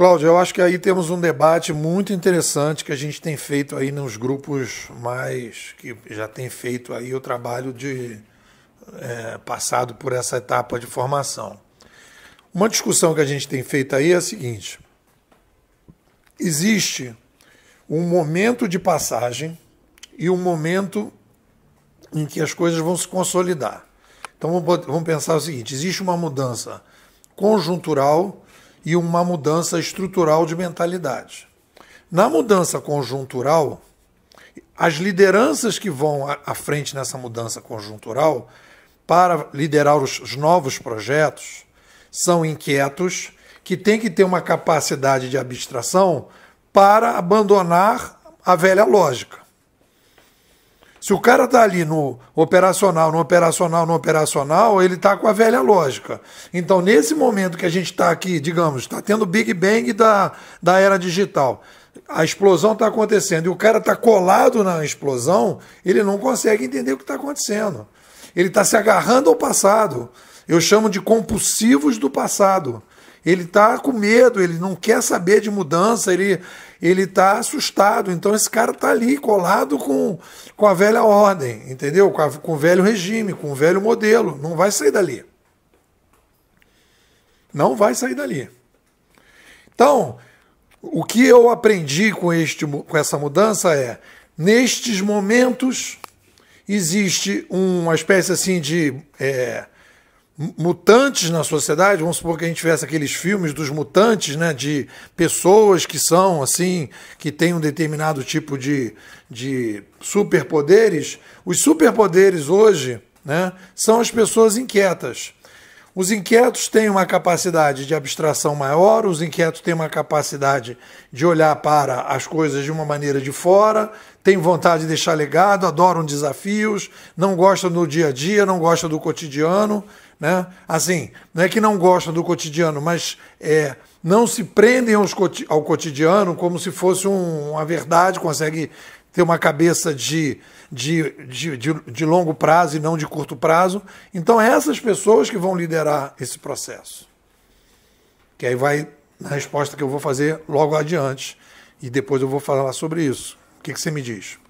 Cláudio, eu acho que aí temos um debate muito interessante que a gente tem feito aí nos grupos mais que já tem feito aí o trabalho de é, passado por essa etapa de formação. Uma discussão que a gente tem feito aí é a seguinte: existe um momento de passagem e um momento em que as coisas vão se consolidar. Então vamos pensar o seguinte: existe uma mudança conjuntural e uma mudança estrutural de mentalidade. Na mudança conjuntural, as lideranças que vão à frente nessa mudança conjuntural para liderar os novos projetos são inquietos, que têm que ter uma capacidade de abstração para abandonar a velha lógica. Se o cara está ali no operacional, no operacional, no operacional, ele está com a velha lógica. Então, nesse momento que a gente está aqui, digamos, está tendo o Big Bang da, da era digital, a explosão está acontecendo e o cara está colado na explosão, ele não consegue entender o que está acontecendo. Ele está se agarrando ao passado. Eu chamo de compulsivos do passado. Ele está com medo, ele não quer saber de mudança, ele, ele está assustado. Então esse cara está ali colado com, com a velha ordem, entendeu? Com, a, com o velho regime, com o velho modelo. Não vai sair dali. Não vai sair dali. Então, o que eu aprendi com, este, com essa mudança é, nestes momentos, existe uma espécie assim de. É, mutantes na sociedade, vamos supor que a gente tivesse aqueles filmes dos mutantes, né, de pessoas que são assim, que têm um determinado tipo de, de superpoderes, os superpoderes hoje, né, são as pessoas inquietas. Os inquietos têm uma capacidade de abstração maior, os inquietos têm uma capacidade de olhar para as coisas de uma maneira de fora, têm vontade de deixar legado, adoram desafios, não gostam do dia a dia, não gostam do cotidiano. Né? Assim, não é que não gostam do cotidiano, mas é, não se prendem aos, ao cotidiano como se fosse um, uma verdade, consegue ter uma cabeça de, de, de, de, de longo prazo e não de curto prazo. Então, é essas pessoas que vão liderar esse processo. Que aí vai na resposta que eu vou fazer logo adiante. E depois eu vou falar sobre isso. O que, que você me diz?